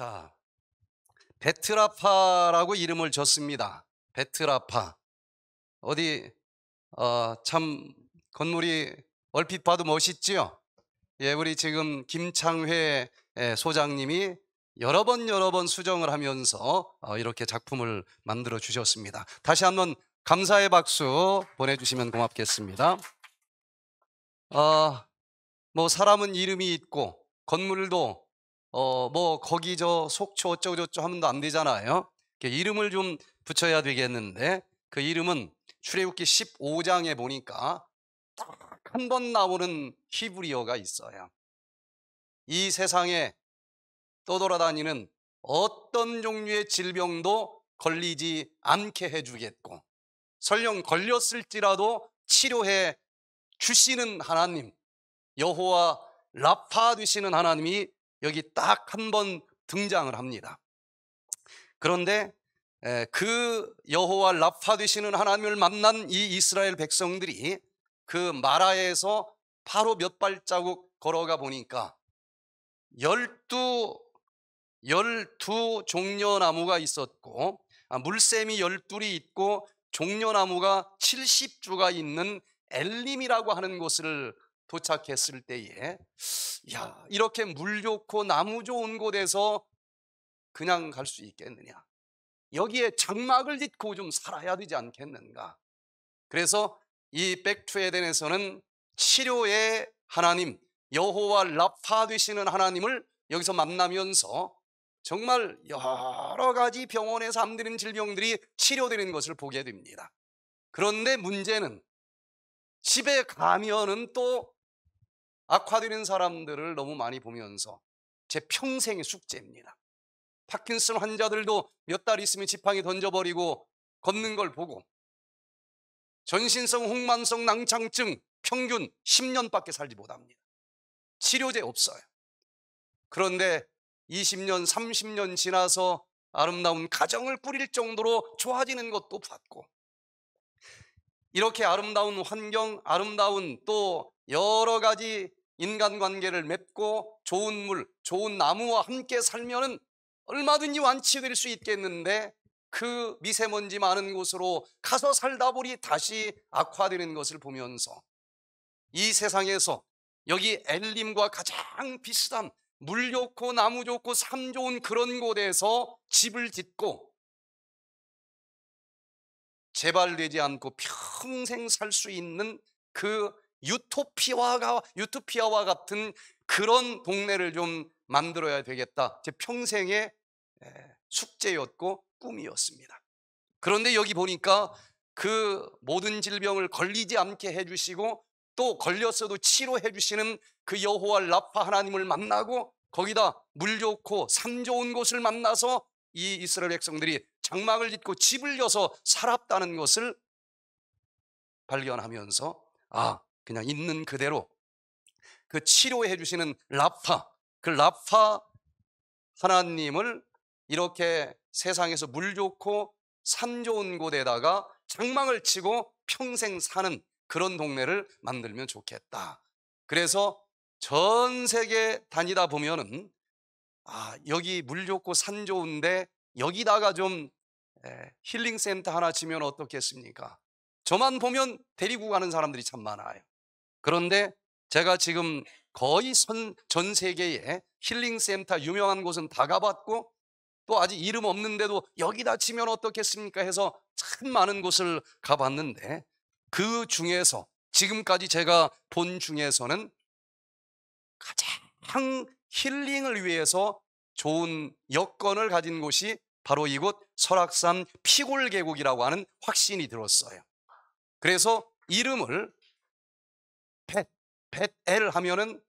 자, 베트라파라고 이름을 줬습니다. 베트라파. 어디, 어, 참, 건물이 얼핏 봐도 멋있지요? 예, 우리 지금 김창회 예, 소장님이 여러 번 여러 번 수정을 하면서 어, 이렇게 작품을 만들어 주셨습니다. 다시 한번 감사의 박수 보내주시면 고맙겠습니다. 어, 뭐 사람은 이름이 있고 건물도 어, 뭐 거기 저 속초 어쩌고저쩌고 하면 안 되잖아요. 이름을 좀 붙여야 되겠는데 그 이름은 출애굽기 15장에 보니까 딱 한 번 나오는 히브리어가 있어요. 이 세상에 떠돌아다니는 어떤 종류의 질병도 걸리지 않게 해주겠고 설령 걸렸을지라도 치료해 주시는 하나님 여호와 라파 되시는 하나님이 여기 딱 한 번 등장을 합니다. 그런데 그 여호와 라파 되시는 하나님을 만난 이 이스라엘 백성들이 그 마라에서 바로 몇 발자국 걸어가 보니까 열두 열두 종려나무가 있었고 아, 물샘이 열둘이 있고 종려나무가 70주가 있는 엘림이라고 하는 곳을 도착했을 때에 야 이렇게 물 좋고 나무 좋은 곳에서 그냥 갈 수 있겠느냐 여기에 장막을 짓고 좀 살아야 되지 않겠는가 그래서 이 백투에덴에서는 치료의 하나님 여호와 라파 되시는 하나님을 여기서 만나면서 정말 여러 가지 병원에 잠드는 질병들이 치료되는 것을 보게 됩니다 그런데 문제는 집에 가면은 또 악화되는 사람들을 너무 많이 보면서 제 평생의 숙제입니다. 파킨슨 환자들도 몇 달 있으면 지팡이 던져버리고 걷는 걸 보고 전신성 홍만성 낭창증 평균 10년밖에 살지 못합니다. 치료제 없어요. 그런데 20년, 30년 지나서 아름다운 가정을 꾸릴 정도로 좋아지는 것도 봤고 이렇게 아름다운 환경, 아름다운 또 여러 가지 인간관계를 맺고 좋은 물, 좋은 나무와 함께 살면은 얼마든지 완치될 수 있겠는데 그 미세먼지 많은 곳으로 가서 살다 보니 다시 악화되는 것을 보면서 이 세상에서 여기 엘림과 가장 비슷한 물 좋고 나무 좋고 삶 좋은 그런 곳에서 집을 짓고 재발되지 않고 평생 살 수 있는 그 유토피아와, 유토피아와 같은 그런 동네를 좀 만들어야 되겠다. 제 평생의 숙제였고 꿈이었습니다. 그런데 여기 보니까 그 모든 질병을 걸리지 않게 해주시고 또 걸렸어도 치료해 주시는 그 여호와 라파 하나님을 만나고 거기다 물 좋고 산 좋은 곳을 만나서 이 이스라엘 백성들이 장막을 짓고 집을 여서 살았다는 것을 발견하면서 아 그냥 있는 그대로 그 치료해 주시는 라파 그 라파 하나님을 이렇게 세상에서 물 좋고 산 좋은 곳에다가 장망을 치고 평생 사는 그런 동네를 만들면 좋겠다. 그래서 전 세계 다니다 보면은 아, 여기 물 좋고 산 좋은데 여기다가 좀 힐링센터 하나 지면 어떻겠습니까? 저만 보면 데리고 가는 사람들이 참 많아요. 그런데 제가 지금 거의 선, 전 세계에 힐링센터 유명한 곳은 다 가봤고 또 아직 이름 없는데도 여기다 치면 어떻겠습니까 해서 참 많은 곳을 가봤는데 그 중에서 지금까지 제가 본 중에서는 가장 힐링을 위해서 좋은 여건을 가진 곳이 바로 이곳 설악산 피골 계곡이라고 하는 확신이 들었어요. 그래서 이름을 벳엘 하면은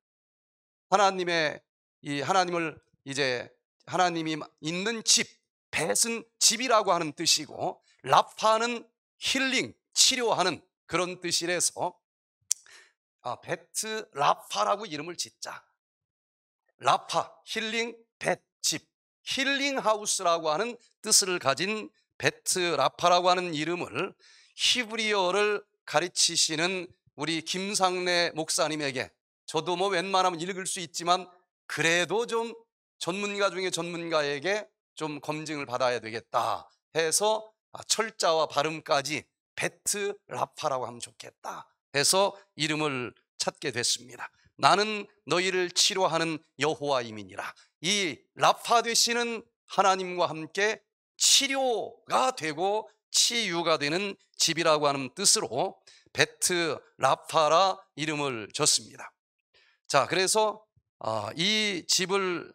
하나님의 이 하나님을 이제 하나님이 있는 집 벳은 집이라고 하는 뜻이고 라파는 힐링 치료하는 그런 뜻이래서 아, 베트 라파라고 이름을 짓자 라파 힐링 벳집 힐링 하우스라고 하는 뜻을 가진 베트 라파라고 하는 이름을 히브리어를 가르치시는 우리 김상래 목사님에게 저도 뭐 웬만하면 읽을 수 있지만 그래도 좀 전문가 중에 전문가에게 좀 검증을 받아야 되겠다 해서 아, 철자와 발음까지 베트 라파라고 하면 좋겠다 해서 이름을 찾게 됐습니다. 나는 너희를 치료하는 여호와이민이라. 이 라파 되시는 하나님과 함께 치료가 되고 치유가 되는 집이라고 하는 뜻으로 베트 라파라 이름을 줬습니다. 자, 그래서 아, 이 집을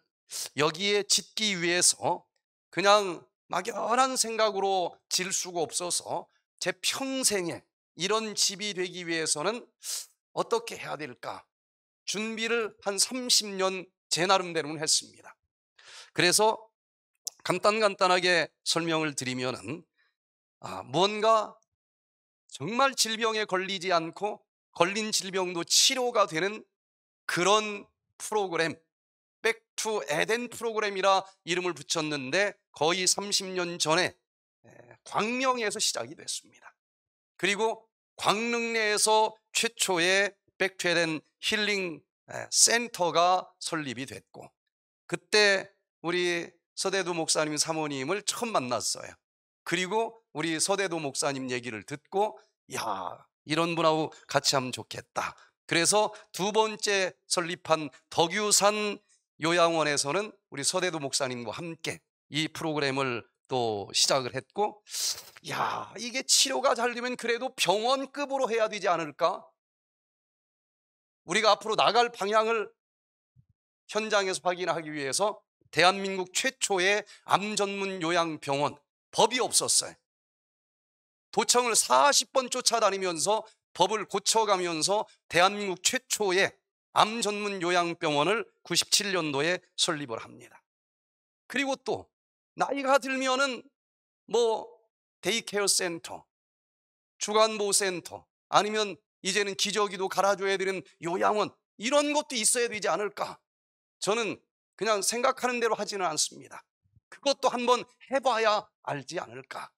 여기에 짓기 위해서 그냥 막연한 생각으로 질 수가 없어서 제 평생에 이런 집이 되기 위해서는 어떻게 해야 될까? 준비를 한 30년 제 나름대로는 했습니다. 그래서 간단간단하게 설명을 드리면은 아, 뭔가 정말 질병에 걸리지 않고 걸린 질병도 치료가 되는 그런 프로그램 백투 에덴 프로그램이라 이름을 붙였는데 거의 30년 전에 광명에서 시작이 됐습니다. 그리고 광릉 내에서 최초의 백투 에덴 힐링 센터가 설립이 됐고 그때 우리 서대도 목사님 사모님을 처음 만났어요. 그리고 우리 서대도 목사님 얘기를 듣고 야, 이런 분하고 같이 하면 좋겠다. 그래서 두 번째 설립한 덕유산 요양원에서는 우리 서대도 목사님과 함께 이 프로그램을 또 시작을 했고, 야, 이게 치료가 잘 되면 그래도 병원급으로 해야 되지 않을까? 우리가 앞으로 나갈 방향을 현장에서 확인하기 위해서 대한민국 최초의 암 전문 요양병원 법이 없었어요. 도청을 40번 쫓아다니면서 법을 고쳐가면서 대한민국 최초의 암 전문 요양병원을 97년도에 설립을 합니다. 그리고 또 나이가 들면은 뭐 데이케어 센터, 주간보호 센터 아니면 이제는 기저귀도 갈아줘야 되는 요양원 이런 것도 있어야 되지 않을까? 저는 그냥 생각하는 대로 하지는 않습니다. 그것도 한번 해봐야 알지 않을까?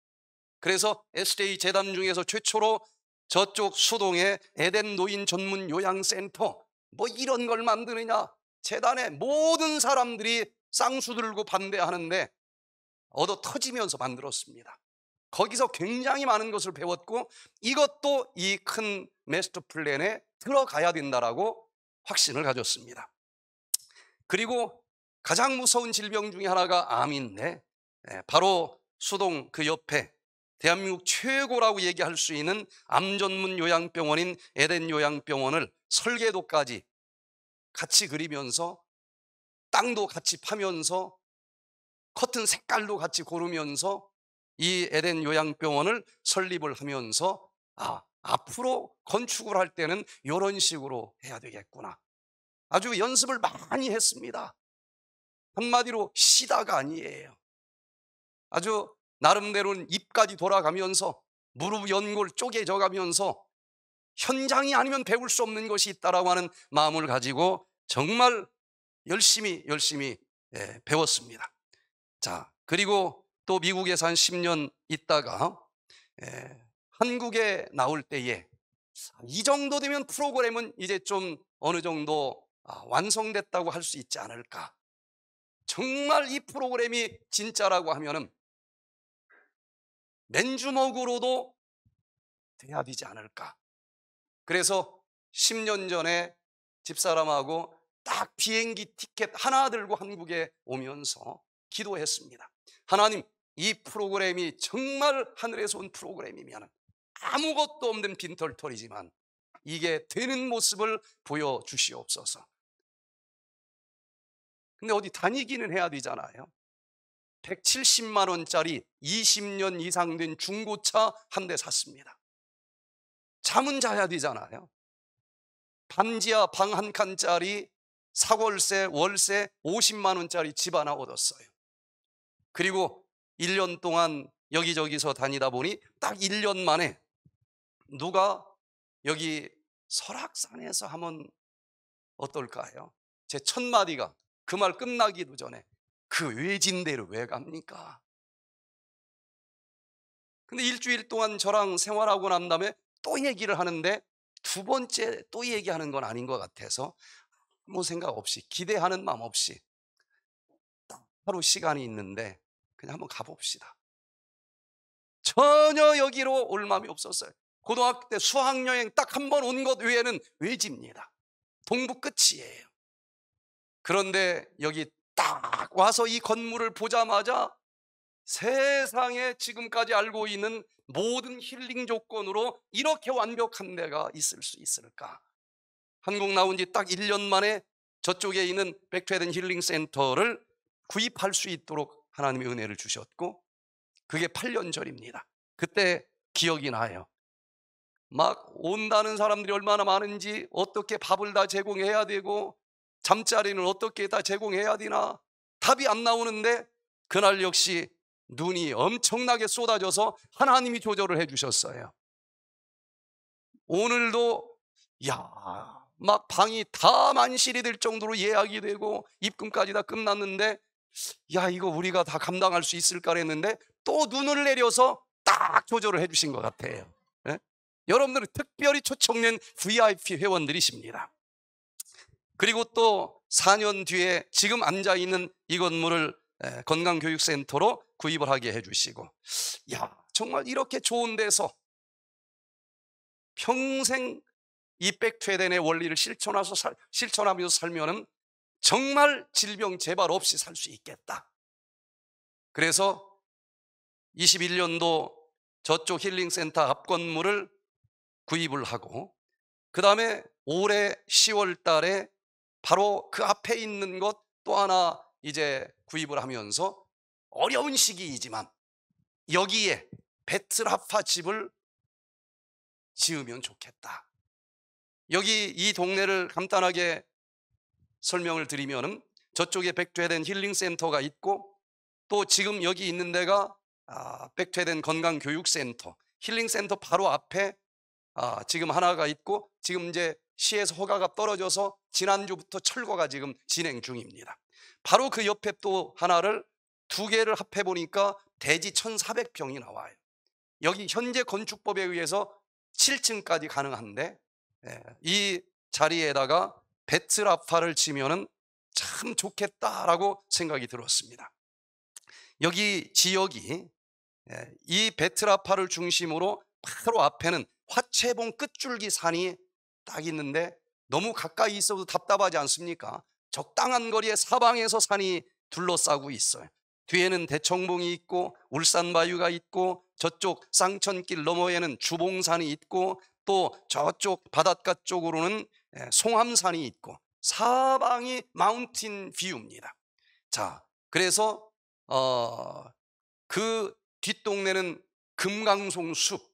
그래서 SJ 재단 중에서 최초로 저쪽 수동의 에덴 노인 전문 요양센터 뭐 이런 걸 만드느냐 재단의 모든 사람들이 쌍수 들고 반대하는데 얻어 터지면서 만들었습니다 거기서 굉장히 많은 것을 배웠고 이것도 이 큰 메스터 플랜에 들어가야 된다라고 확신을 가졌습니다 그리고 가장 무서운 질병 중에 하나가 암인데 예, 바로 수동 그 옆에 대한민국 최고라고 얘기할 수 있는 암 전문 요양병원인 에덴 요양병원을 설계도까지 같이 그리면서 땅도 같이 파면서 커튼 색깔도 같이 고르면서 이 에덴 요양병원을 설립을 하면서 아 앞으로 건축을 할 때는 이런 식으로 해야 되겠구나 아주 연습을 많이 했습니다 한마디로 시다가 아니에요 아주 나름대로는 입까지 돌아가면서 무릎 연골 쪼개져 가면서 현장이 아니면 배울 수 없는 것이 있다라고 하는 마음을 가지고 정말 열심히 열심히 예, 배웠습니다. 자, 그리고 또미국에산 10년 있다가 예, 한국에 나올 때에 이 정도 되면 프로그램은 이제 좀 어느 정도 아, 완성됐다고 할 수 있지 않을까. 정말 이 프로그램이 진짜라고 하면은 맨주먹으로도 돼야 되지 않을까. 그래서 10년 전에 집사람하고 딱 비행기 티켓 하나 들고 한국에 오면서 기도했습니다. 하나님, 이 프로그램이 정말 하늘에서 온 프로그램이면 아무것도 없는 빈털털이지만 이게 되는 모습을 보여주시옵소서. 근데 어디 다니기는 해야 되잖아요. 170만 원짜리 20년 이상 된 중고차 한 대 샀습니다. 잠은 자야 되잖아요. 반지하 방 한 칸짜리 사월세, 월세 50만 원짜리 집 하나 얻었어요. 그리고 1년 동안 여기저기서 다니다 보니 딱 1년 만에 누가 여기 설악산에서 하면 어떨까요? 제 첫 마디가 그 말 끝나기도 전에 그 외진 데를 왜 갑니까? 근데 일주일 동안 저랑 생활하고 난 다음에 또 얘기를 하는데 두 번째 또 얘기하는 건 아닌 것 같아서 아무 생각 없이 기대하는 마음 없이 하루 시간이 있는데 그냥 한번 가봅시다. 전혀 여기로 올 마음이 없었어요. 고등학교 때 수학여행 딱 한 번 온 것 외에는 외지입니다. 동부 끝이에요. 그런데 여기 딱 와서 이 건물을 보자마자 세상에 지금까지 알고 있는 모든 힐링 조건으로 이렇게 완벽한 내가 있을 수 있을까? 한국 나온 지 딱 1년 만에 저쪽에 있는 백트된 힐링 센터를 구입할 수 있도록 하나님의 은혜를 주셨고 그게 8년 전입니다. 그때 기억이 나요. 막 온다는 사람들이 얼마나 많은지 어떻게 밥을 다 제공해야 되고 잠자리는 어떻게 다 제공해야 되나 답이 안 나오는데 그날 역시 눈이 엄청나게 쏟아져서 하나님이 조절을 해주셨어요. 오늘도 야, 막 방이 다 만실이 될 정도로 예약이 되고 입금까지 다 끝났는데 야, 이거 우리가 다 감당할 수 있을까 했는데 또 눈을 내려서 딱 조절을 해주신 것 같아요. 네? 여러분들은 특별히 초청된 VIP 회원들이십니다. 그리고 또 4년 뒤에 지금 앉아 있는 이 건물을 건강교육센터로 구입을 하게 해주시고 야 정말 이렇게 좋은 데서 평생 이 백퇴된의 원리를 실천하면서, 살, 실천하면서 살면은 정말 질병 재발 없이 살 수 있겠다. 그래서 21년도 저쪽 힐링센터 앞 건물을 구입을 하고 그 다음에 올해 10월 달에 바로 그 앞에 있는 것 또 하나 이제 구입을 하면서 어려운 시기이지만 여기에 베트라파 집을 지으면 좋겠다. 여기 이 동네를 간단하게 설명을 드리면 저쪽에 백퇴된 힐링센터가 있고 또 지금 여기 있는 데가 아, 백퇴된 건강교육센터, 힐링센터 바로 앞에 아, 지금 하나가 있고 지금 이제 시에서 허가가 떨어져서 지난주부터 철거가 지금 진행 중입니다. 바로 그 옆에 또 하나를 두 개를 합해 보니까 대지 1,400평이 나와요. 여기 현재 건축법에 의해서 7층까지 가능한데 예, 이 자리에다가 베트라파를 지면은 참 좋겠다라고 생각이 들었습니다. 여기 지역이 예, 이 베트라파를 중심으로 바로 앞에는 화채봉 끝줄기 산이 딱 있는데 너무 가까이 있어도 답답하지 않습니까? 적당한 거리에 사방에서 산이 둘러싸고 있어요. 뒤에는 대청봉이 있고 울산바위가 있고 저쪽 쌍천길 너머에는 주봉산이 있고 또 저쪽 바닷가 쪽으로는 예, 송암산이 있고 사방이 마운틴 뷰입니다. 자, 그래서 어, 그 뒷동네는 금강송숲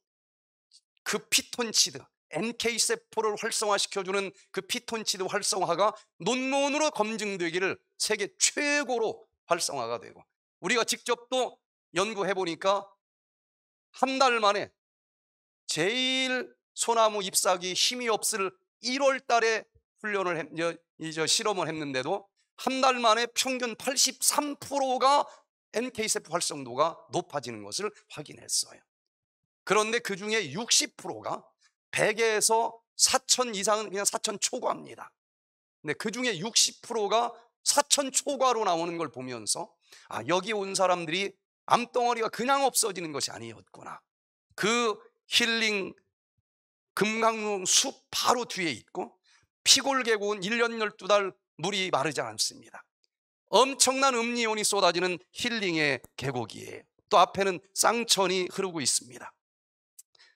그 피톤치드, NK 세포를 활성화시켜주는 그 피톤치드 활성화가 논문으로 검증되기를 세계 최고로 활성화가 되고 우리가 직접 또 연구해 보니까 한 달 만에 제일 소나무 잎사귀 힘이 없을 1월 달에 훈련을 했, 이제 실험을 했는데도 한 달 만에 평균 83%가 NK 세포 활성도가 높아지는 것을 확인했어요. 그런데 그 중에 60%가 100에서 4천 이상은 그냥 4천 초과입니다. 근데 그 중에 60%가 4천 초과로 나오는 걸 보면서 아, 여기 온 사람들이 암덩어리가 그냥 없어지는 것이 아니었구나. 그 힐링 금강릉 숲 바로 뒤에 있고 피골계곡은 1년 12달 물이 마르지 않습니다. 엄청난 음리온이 쏟아지는 힐링의 계곡이에요. 또 앞에는 쌍천이 흐르고 있습니다.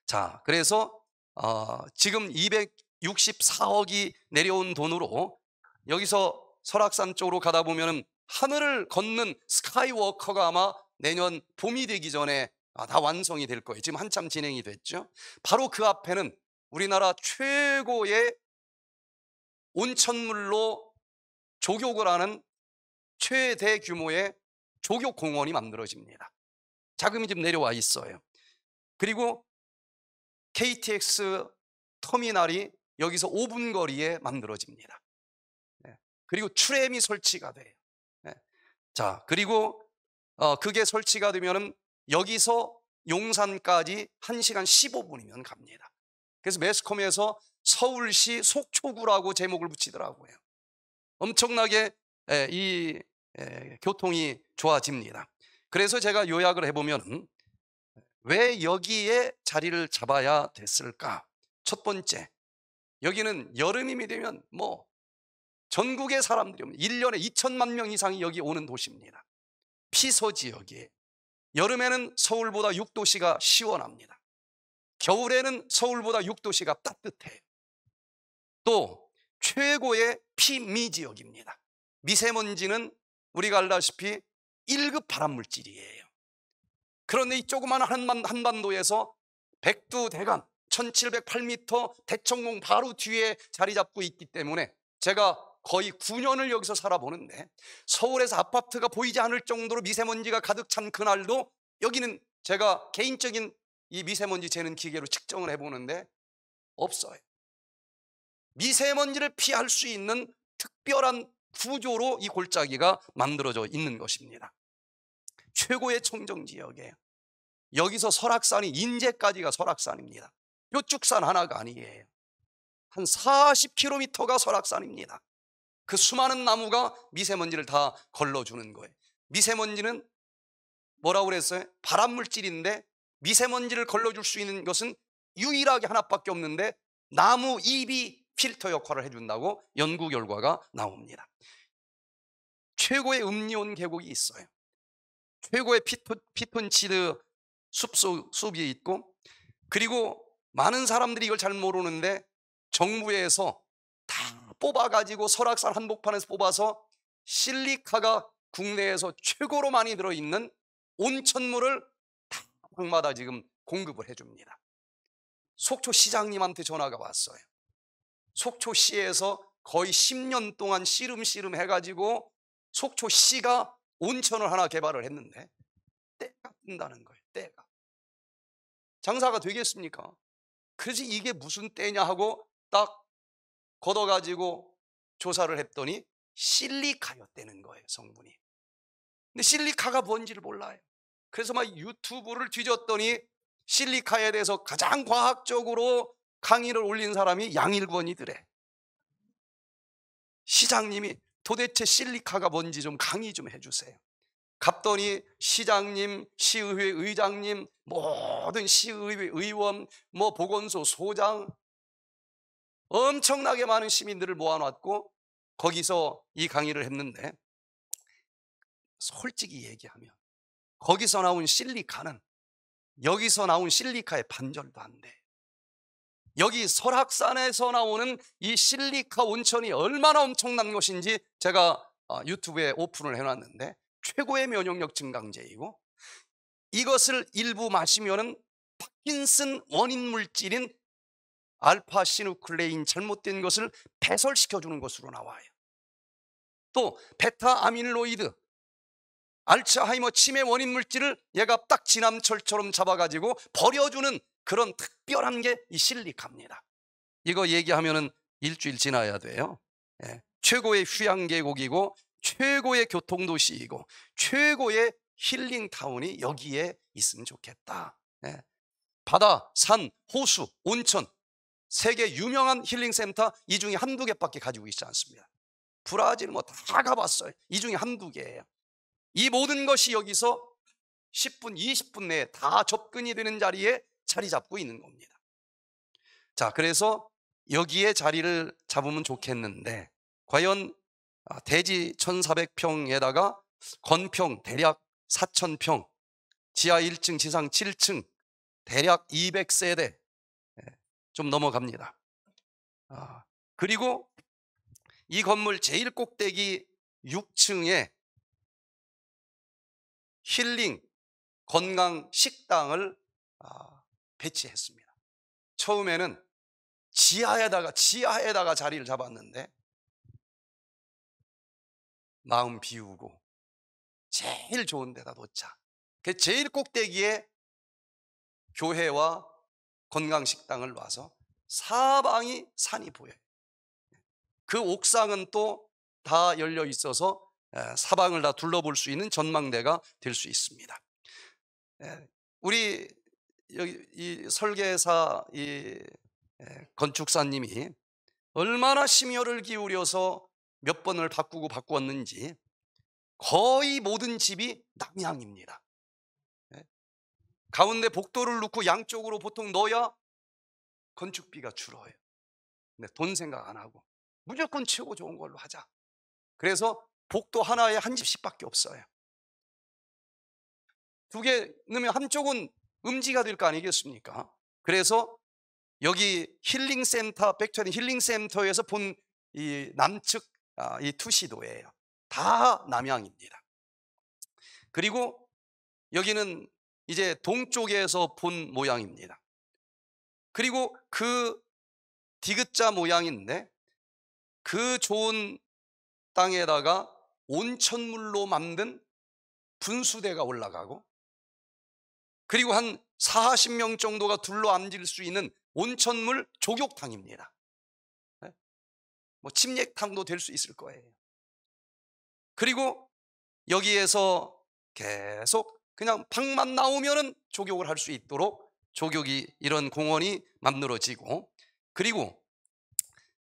자, 그래서 어, 지금 264억이 내려온 돈으로 여기서 설악산 쪽으로 가다 보면 하늘을 걷는 스카이워커가 아마 내년 봄이 되기 전에 아, 다 완성이 될 거예요. 지금 한참 진행이 됐죠. 바로 그 앞에는 우리나라 최고의 온천물로 조격을 하는 최대 규모의 조격공원이 만들어집니다. 자금이 지금 내려와 있어요. 그리고 KTX 터미널이 여기서 5분 거리에 만들어집니다. 네. 그리고 트램이 설치가 돼요. 네. 자, 그리고 어, 그게 설치가 되면 여기서 용산까지 1시간 15분이면 갑니다. 그래서 매스컴에서 서울시 속초구라고 제목을 붙이더라고요. 엄청나게 예, 이 예, 교통이 좋아집니다. 그래서 제가 요약을 해보면 왜 여기에 자리를 잡아야 됐을까? 첫 번째, 여기는 여름임이 되면 뭐 전국의 사람들이 오면 1년에 2천만 명 이상이 여기 오는 도시입니다. 피서 지역이 여름에는 서울보다 6도시가 시원합니다. 겨울에는 서울보다 6도시가 따뜻해요. 또 최고의 피미 지역입니다. 미세먼지는 우리가 알다시피 1급 발암물질이에요. 그런데 이 조그마한 한반, 도에서 백두대간 1708m 대청공 바로 뒤에 자리 잡고 있기 때문에 제가 거의 9년을 여기서 살아보는데 서울에서 아파트가 보이지 않을 정도로 미세먼지가 가득 찬 그날도 여기는 제가 개인적인 이 미세먼지 재는 기계로 측정을 해보는데 없어요. 미세먼지를 피할 수 있는 특별한 구조로 이 골짜기가 만들어져 있는 것입니다. 최고의 청정 지역이에요. 여기서 설악산이 인제까지가 설악산입니다. 요쭉산 하나가 아니에요. 한 40km가 설악산입니다. 그 수많은 나무가 미세먼지를 다 걸러주는 거예요. 미세먼지는 뭐라고 그랬어요? 발암물질인데 미세먼지를 걸러줄 수 있는 것은 유일하게 하나밖에 없는데 나무 입이 필터 역할을 해준다고 연구 결과가 나옵니다. 최고의 음리온 계곡이 있어요. 최고의 피토, 피톤치드 숲속, 숲이 있고 그리고 많은 사람들이 이걸 잘 모르는데 정부에서 다 음. 뽑아가지고 설악산 한복판에서 뽑아서 실리카가 국내에서 최고로 많이 들어있는 온천물을 다 방마다 지금 공급을 해줍니다. 속초 시장님한테 전화가 왔어요. 속초시에서 거의 10년 동안 씨름씨름 해가지고 속초시가 온천을 하나 개발을 했는데 때가 뜬다는 거예요. 때가. 장사가 되겠습니까? 그래서 이게 무슨 때냐 하고 딱 걷어가지고 조사를 했더니 실리카였다는 거예요. 성분이. 근데 실리카가 뭔지를 몰라요. 그래서 막 유튜브를 뒤졌더니 실리카에 대해서 가장 과학적으로 강의를 올린 사람이 양일권이더래. 시장님이 도대체 실리카가 뭔지 좀 강의 좀 해주세요. 갔더니 시장님, 시의회 의장님, 모든 시의회 의원, 뭐 보건소 소장 엄청나게 많은 시민들을 모아놨고 거기서 이 강의를 했는데 솔직히 얘기하면 거기서 나온 실리카는 여기서 나온 실리카의 반절도 안 돼. 여기 설악산에서 나오는 이 실리카 온천이 얼마나 엄청난 것인지 제가 어, 유튜브에 오픈을 해놨는데 최고의 면역력 증강제이고 이것을 일부 마시면은 파킨슨 원인 물질인 알파 시누클레인 잘못된 것을 배설시켜 주는 것으로 나와요. 또 베타 아밀로이드 알츠하이머 치매 원인 물질을 얘가 딱 지남철처럼 잡아가지고 버려주는 그런 특별한 게 이 실리카입니다. 이거 얘기하면은 일주일 지나야 돼요. 예. 최고의 휴양계곡이고 최고의 교통도시이고 최고의 힐링타운이 여기에 있으면 좋겠다. 예. 바다, 산, 호수, 온천 세계 유명한 힐링센터 이 중에 한두 개밖에 가지고 있지 않습니다. 브라질 뭐 다 가봤어요. 이 중에 한두 개예요. 이 모든 것이 여기서 10분, 20분 내에 다 접근이 되는 자리에 자리 잡고 있는 겁니다. 자, 그래서 여기에 자리를 잡으면 좋겠는데, 과연 아, 대지 1,400평에다가 건평 대략 4,000평, 지하 1층, 지상 7층, 대략 200세대 예, 좀 넘어갑니다. 아, 그리고 이 건물 제일 꼭대기 6층에 힐링 건강 식당을 아, 배치했습니다. 처음에는 지하에다가 지하에다가 자리를 잡았는데 마음 비우고 제일 좋은 데다 놓자. 그 제일 꼭대기에 교회와 건강식당을 놔서 사방이 산이 보여요. 그 옥상은 또 다 열려 있어서 사방을 다 둘러볼 수 있는 전망대가 될 수 있습니다. 우리 여기 이 설계사 이 예, 건축사님이 얼마나 심혈을 기울여서 몇 번을 바꾸고 바꾸었는지 거의 모든 집이 남향입니다. 예. 가운데 복도를 놓고 양쪽으로 보통 넣어야 건축비가 줄어요. 근데 돈 생각 안 하고 무조건 최고 좋은 걸로 하자. 그래서 복도 하나에 한 집씩밖에 없어요. 두 개 넣으면 한쪽은 음지가 될 거 아니겠습니까? 그래서 여기 힐링센터, 백투리 힐링센터에서 본 이 남측 아, 이 투시도예요. 다 남양입니다. 그리고 여기는 이제 동쪽에서 본 모양입니다. 그리고 그 디귿자 모양인데 그 좋은 땅에다가 온천물로 만든 분수대가 올라가고 그리고 한 40명 정도가 둘러 앉을 수 있는 온천물 조격탕입니다. 예? 뭐 침략탕도 될 수 있을 거예요. 그리고 여기에서 계속 그냥 방만 나오면은 조격을 할 수 있도록 조격이 이런 공원이 만들어지고 그리고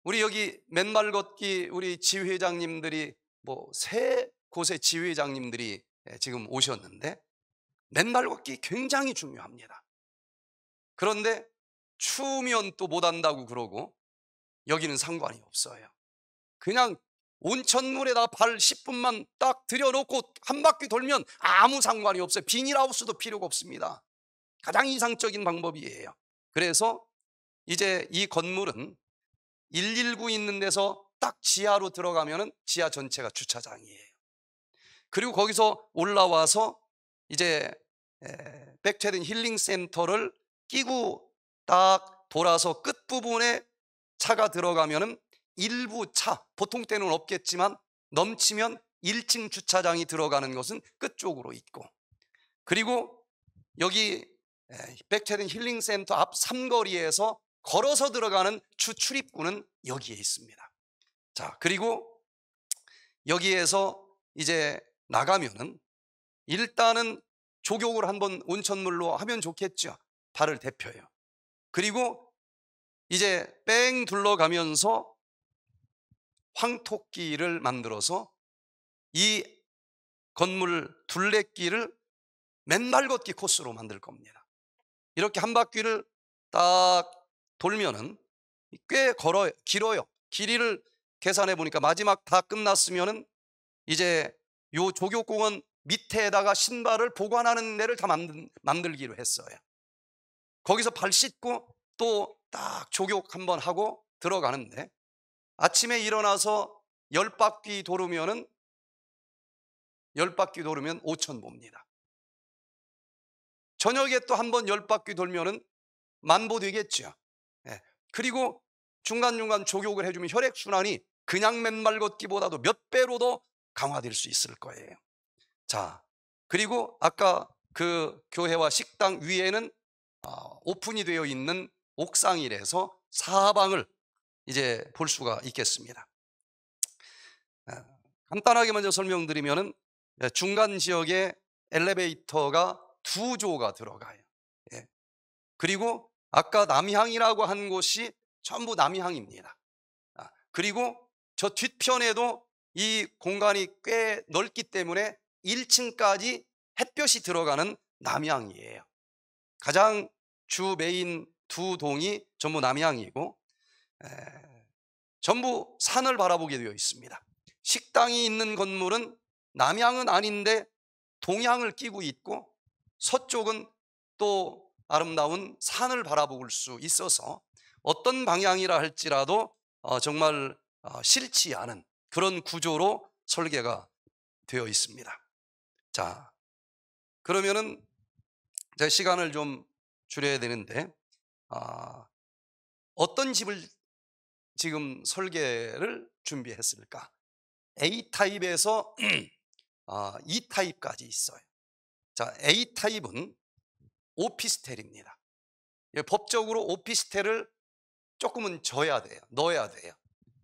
우리 여기 맨발 걷기 우리 지회장님들이 뭐세 곳의 지회장님들이 예, 지금 오셨는데 맨발 걷기 굉장히 중요합니다. 그런데 추우면 또 못한다고 그러고 여기는 상관이 없어요. 그냥 온천물에다 발 10분만 딱 들여놓고 한 바퀴 돌면 아무 상관이 없어요. 비닐하우스도 필요가 없습니다. 가장 이상적인 방법이에요. 그래서 이제 이 건물은 119 있는 데서 딱 지하로 들어가면 지하 전체가 주차장이에요. 그리고 거기서 올라와서 이제 백체든 힐링 센터를 끼고 딱 돌아서 끝 부분에 차가 들어가면 일부 차 보통 때는 없겠지만 넘치면 1층 주차장이 들어가는 것은 끝쪽으로 있고 그리고 여기 백체든 힐링 센터 앞 삼거리에서 걸어서 들어가는 주 출입구는 여기에 있습니다. 자, 그리고 여기에서 이제 나가면은 일단은 조격을 한번 온천물로 하면 좋겠죠. 발을 대펴요. 그리고 이제 뺑 둘러가면서 황토끼를 만들어서 이 건물 둘레길을 맨발 걷기 코스로 만들 겁니다. 이렇게 한 바퀴를 딱 돌면은 꽤 걸어 요 길어요. 길이를 계산해 보니까 마지막 다 끝났으면은 이제 요 조교공원 밑에다가 신발을 보관하는 데를 다 만들, 만들기로 했어요. 거기서 발 씻고 또 딱 조격 한번 하고 들어가는데 아침에 일어나서 열 바퀴 돌으면은 열 바퀴 돌으면 5천 봅니다. 저녁에 또 한 번 열 바퀴 돌면은 만 보 되겠죠. 네. 그리고 중간중간 조격을 해주면 혈액순환이 그냥 맨발 걷기보다도 몇 배로 더 강화될 수 있을 거예요. 자, 그리고 아까 그 교회와 식당 위에는 어, 오픈이 되어 있는 옥상이라서 사방을 이제 볼 수가 있겠습니다. 아, 간단하게 먼저 설명드리면 예, 중간 지역에 엘리베이터가 두 조가 들어가요. 예. 그리고 아까 남향이라고 한 곳이 전부 남향입니다. 아, 그리고 저 뒤편에도 이 공간이 꽤 넓기 때문에 1층까지 햇볕이 들어가는 남향이에요. 가장 주 메인 두 동이 전부 남향이고 에, 전부 산을 바라보게 되어 있습니다. 식당이 있는 건물은 남향은 아닌데 동향을 끼고 있고 서쪽은 또 아름다운 산을 바라볼 수 있어서 어떤 방향이라 할지라도 어, 정말 어, 싫지 않은 그런 구조로 설계가 되어 있습니다. 자, 그러면은 제가 시간을 좀 줄여야 되는데 아, 어떤 집을 지금 설계를 준비했을까? A 타입에서 아, E 타입까지 있어요. 자, A 타입은 오피스텔입니다. 예, 법적으로 오피스텔을 조금은 줘야 돼요. 넣어야 돼요.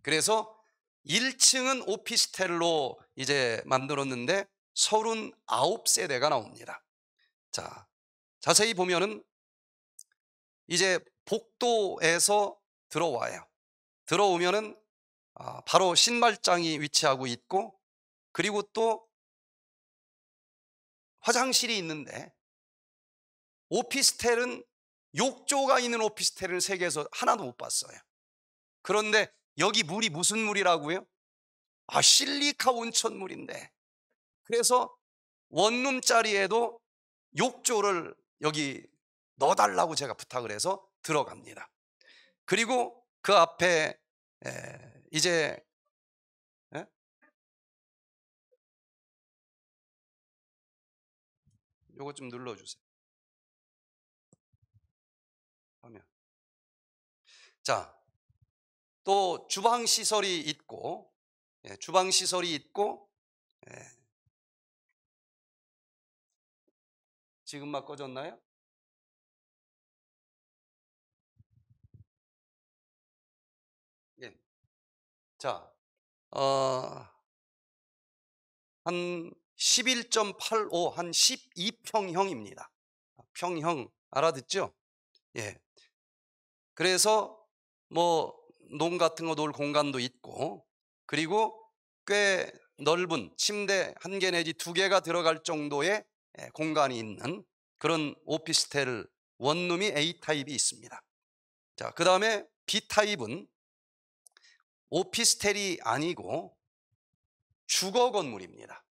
그래서 1층은 오피스텔로 이제 만들었는데 39세대가 나옵니다. 자, 자세히 보면은 이제 복도에서 들어와요. 들어오면은 아, 바로 신발장이 위치하고 있고 그리고 또 화장실이 있는데 오피스텔은 욕조가 있는 오피스텔은 세계에서 하나도 못 봤어요. 그런데 여기 물이 무슨 물이라고요? 아 실리카 온천물인데 그래서 원룸짜리에도 욕조를 여기 넣어달라고 제가 부탁을 해서 들어갑니다. 그리고 그 앞에 이제 요거 좀 눌러주세요. 화면. 자, 또 주방 시설이 있고 예, 주방 시설이 있고 예, 지금 막 꺼졌나요? 예. 자, 어, 한 11.85, 한 12평형입니다. 평형, 알아듣죠? 예. 그래서 뭐, 농 같은 거 놓을 공간도 있고, 그리고 꽤 넓은 침대 한 개 내지 두 개가 들어갈 정도의 예, 공간이 있는 그런 오피스텔 원룸이 A타입이 있습니다 자, 그 다음에 B타입은 오피스텔이 아니고 주거 건물입니다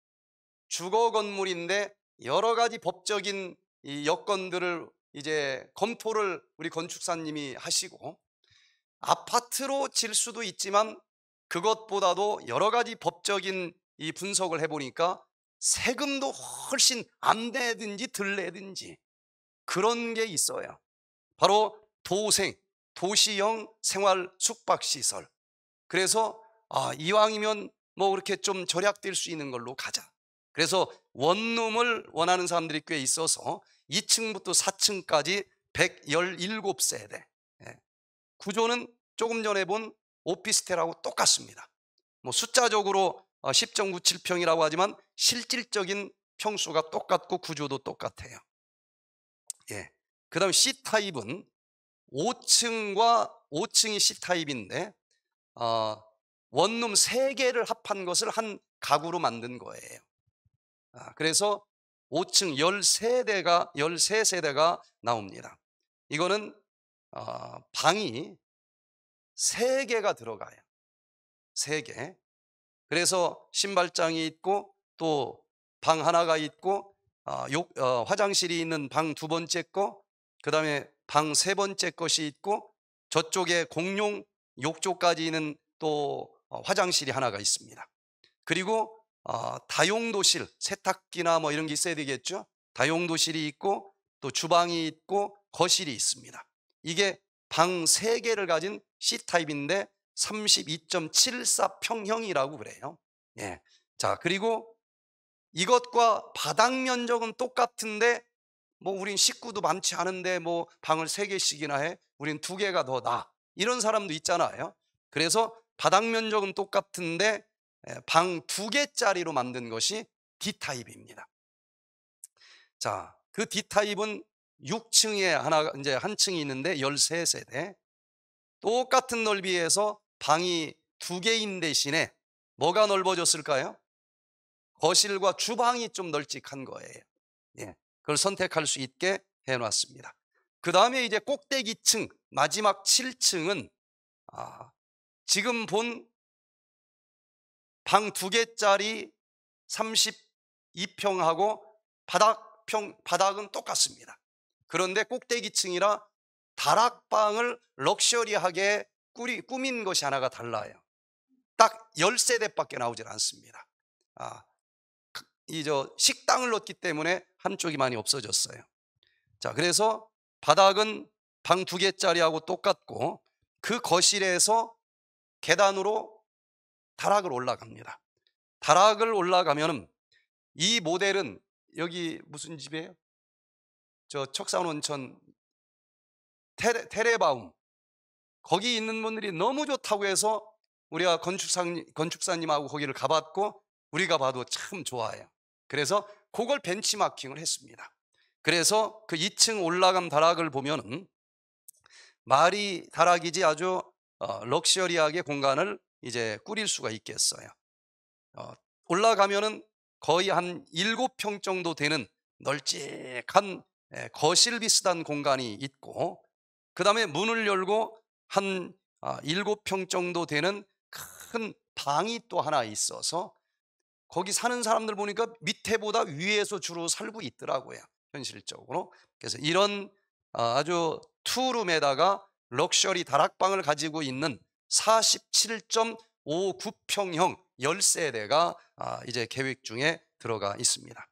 주거 건물인데 여러 가지 법적인 이 여건들을 이제 검토를 우리 건축사님이 하시고 아파트로 질 수도 있지만 그것보다도 여러 가지 법적인 이 분석을 해보니까 세금도 훨씬 안 내든지 들 내든지 그런 게 있어요. 바로 도생, 도시형 생활 숙박시설. 그래서 아, 이왕이면 뭐 그렇게 좀 절약될 수 있는 걸로 가자. 그래서 원룸을 원하는 사람들이 꽤 있어서 2층부터 4층까지 117세대. 예. 구조는 조금 전에 본 오피스텔하고 똑같습니다. 뭐 숫자적으로 10.97평이라고 어, 하지만 실질적인 평수가 똑같고 구조도 똑같아요. 예. 그 다음 C타입은 5층과 5층이 C타입인데 어, 원룸 3개를 합한 것을 한 가구로 만든 거예요. 아, 그래서 5층 13대가, 13세대가 나옵니다. 이거는 어, 방이 3개가 들어가요. 3개. 그래서 신발장이 있고 또 방 하나가 있고 어, 욕, 어, 화장실이 있는 방 두 번째 거, 그 다음에 방 세 번째 것이 있고 저쪽에 공룡 욕조까지 는또 어, 화장실이 하나가 있습니다. 그리고 어, 다용도실, 세탁기나 뭐 이런 게 있어야 되겠죠. 다용도실이 있고 또 주방이 있고 거실이 있습니다. 이게 방 세 개를 가진 C타입인데 32.74 평형이라고 그래요. 예. 자, 그리고 이것과 바닥 면적은 똑같은데 뭐 우린 식구도 많지 않은데 뭐 방을 3 개씩이나 해. 우린 2 개가 더 나. 이런 사람도 있잖아요. 그래서 바닥 면적은 똑같은데 예, 방2 개짜리로 만든 것이 D타입입니다. 자, 그 D타입은 6층에 하나 이제 한 층이 있는데 13세대. 똑같은 넓이에서 방이 두 개인 대신에 뭐가 넓어졌을까요? 거실과 주방이 좀 널찍한 거예요. 예. 그걸 선택할 수 있게 해놨습니다. 그 다음에 이제 꼭대기층, 마지막 7층은 아, 지금 본 방 두 개짜리 32평하고 바닥 평, 바닥은 똑같습니다. 그런데 꼭대기층이라 다락방을 럭셔리하게 꿀이 꾸민 것이 하나가 달라요. 딱1 3대밖에 나오질 않습니다. 아, 이 저 식당을 넣기 때문에 한쪽이 많이 없어졌어요. 자, 그래서 바닥은 방 두 개짜리하고 똑같고 그 거실에서 계단으로 다락을 올라갑니다. 다락을 올라가면이 모델은 여기 무슨 집이에요? 저 척산 온천 테레, 테레바움 거기 있는 분들이 너무 좋다고 해서 우리가 건축사님, 건축사님하고 거기를 가봤고 우리가 봐도 참 좋아요. 그래서 그걸 벤치마킹을 했습니다. 그래서 그 2층 올라감 다락을 보면은 말이 다락이지 아주 어, 럭셔리하게 공간을 이제 꾸릴 수가 있겠어요. 어, 올라가면은 거의 한 7평 정도 되는 널찍한 예, 거실 비슷한 공간이 있고 그 다음에 문을 열고 한 아, 일곱 평 정도 되는 큰 방이 또 하나 있어서 거기 사는 사람들 보니까 밑에보다 위에서 주로 살고 있더라고요. 현실적으로. 그래서 이런 아, 아주 투룸에다가 럭셔리 다락방을 가지고 있는 47.59평형 10세대가 아, 이제 계획 중에 들어가 있습니다.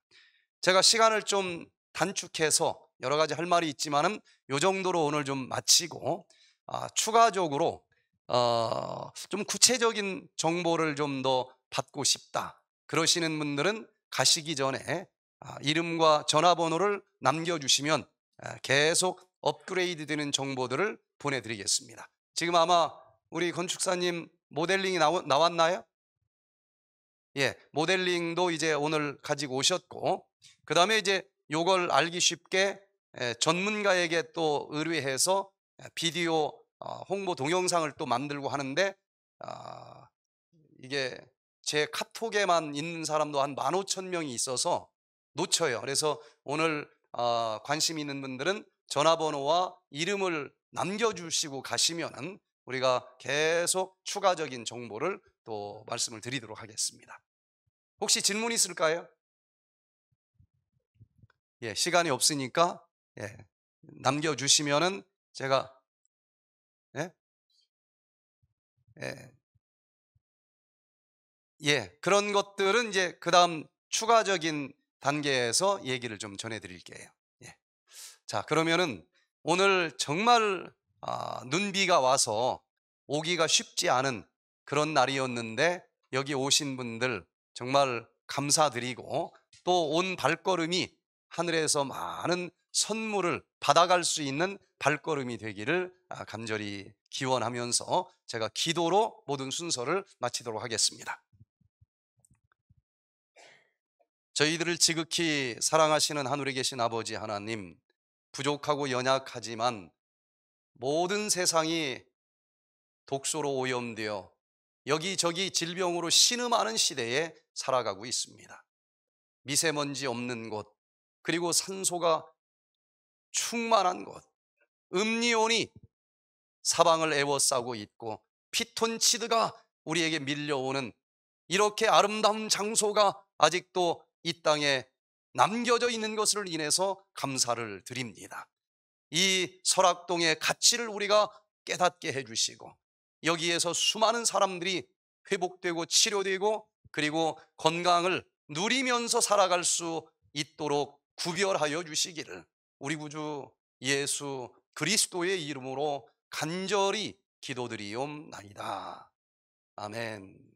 제가 시간을 좀 단축해서 여러 가지 할 말이 있지만은 요 정도로 오늘 좀 마치고 아, 추가적으로 어, 좀 구체적인 정보를 좀 더 받고 싶다 그러시는 분들은 가시기 전에 아, 이름과 전화번호를 남겨주시면 아, 계속 업그레이드 되는 정보들을 보내드리겠습니다 지금 아마 우리 건축사님 모델링이 나오, 나왔나요? 예, 모델링도 이제 오늘 가지고 오셨고 그 다음에 이제 요걸 알기 쉽게 예, 전문가에게 또 의뢰해서 예, 비디오 어, 홍보 동영상을 또 만들고 하는데 아, 이게 제 카톡에만 있는 사람도 한 15,000명이 있어서 놓쳐요. 그래서 오늘 어, 관심 있는 분들은 전화번호와 이름을 남겨주시고 가시면은 우리가 계속 추가적인 정보를 또 말씀을 드리도록 하겠습니다. 혹시 질문 있을까요? 예, 시간이 없으니까 예, 남겨주시면은 제가 예? 예. 예. 그런 것들은 이제 그 다음 추가적인 단계에서 얘기를 좀 전해드릴게요. 예. 자, 그러면은 오늘 정말 아, 눈비가 와서 오기가 쉽지 않은 그런 날이었는데 여기 오신 분들 정말 감사드리고 또 온 발걸음이 하늘에서 많은 선물을 받아갈 수 있는 발걸음이 되기를 아, 간절히 기원하면서 제가 기도로 모든 순서를 마치도록 하겠습니다. 저희들을 지극히 사랑하시는 하늘에 계신 아버지 하나님, 부족하고 연약하지만 모든 세상이 독소로 오염되어 여기저기 질병으로 신음하는 시대에 살아가고 있습니다. 미세먼지 없는 곳, 그리고 산소가 충만한 곳, 음니온이 사방을 에워싸고 있고 피톤치드가 우리에게 밀려오는 이렇게 아름다운 장소가 아직도 이 땅에 남겨져 있는 것을 인해서 감사를 드립니다. 이 설악동의 가치를 우리가 깨닫게 해주시고 여기에서 수많은 사람들이 회복되고 치료되고 그리고 건강을 누리면서 살아갈 수 있도록 구별하여 주시기를 우리 구주 예수 그리스도의 이름으로 간절히 기도드리옵나이다. 아멘.